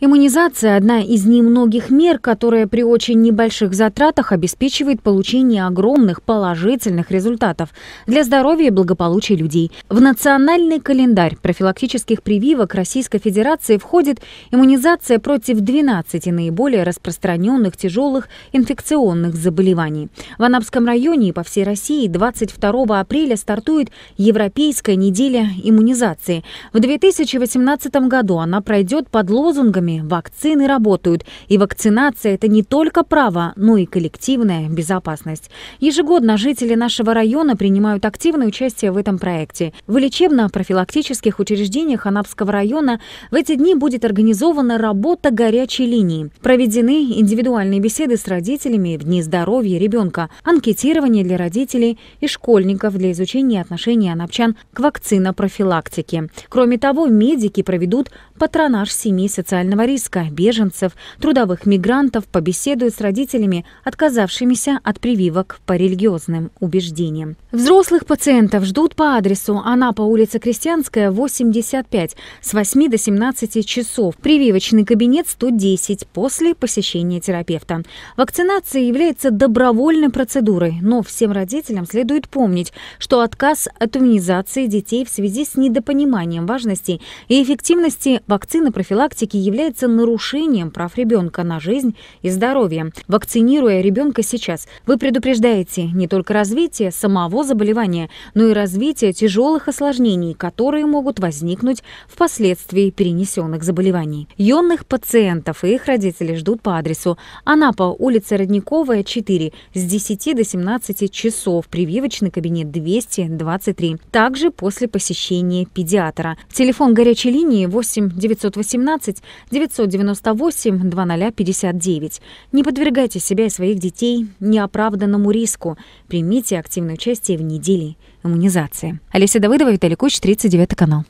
Иммунизация – одна из немногих мер, которая при очень небольших затратах обеспечивает получение огромных положительных результатов для здоровья и благополучия людей. В национальный календарь профилактических прививок Российской Федерации входит иммунизация против 12 наиболее распространенных тяжелых инфекционных заболеваний. В Анапском районе и по всей России 22 апреля стартует Европейская неделя иммунизации. В 2018 году она пройдет под лозунгами вами вакцины работают, и вакцинация – это не только право, но и коллективная безопасность. Ежегодно жители нашего района принимают активное участие в этом проекте. В лечебно-профилактических учреждениях Анапского района в эти дни будет организована работа горячей линии. Проведены индивидуальные беседы с родителями в дни здоровья ребенка, анкетирование для родителей и школьников для изучения отношений анапчан к вакцинопрофилактике. Кроме того, медики проведут патронаж семей социально Новориска, беженцев, трудовых мигрантов побеседуют с родителями, отказавшимися от прививок по религиозным убеждениям. Взрослых пациентов ждут по адресу Анапа, улица Крестьянская, 85, с 8 до 17 часов. Прививочный кабинет 110 после посещения терапевта. Вакцинация является добровольной процедурой, но всем родителям следует помнить, что отказ от иммунизации детей в связи с недопониманием важности и эффективности вакцины профилактики является является нарушением прав ребенка на жизнь и здоровье. Вакцинируя ребенка сейчас, вы предупреждаете не только развитие самого заболевания, но и развитие тяжелых осложнений, которые могут возникнуть впоследствии перенесенных заболеваний. Ионных пациентов и их родители ждут по адресу Анапа, улица Родниковая, 4, с 10 до 17 часов, прививочный кабинет 223. Также после посещения педиатра. Телефон горячей линии 8 918 998-0059. Не подвергайте себя и своих детей неоправданному риску. Примите активное участие в неделе иммунизации. Олеся Давыдова, Виталий Куч, 39 канал.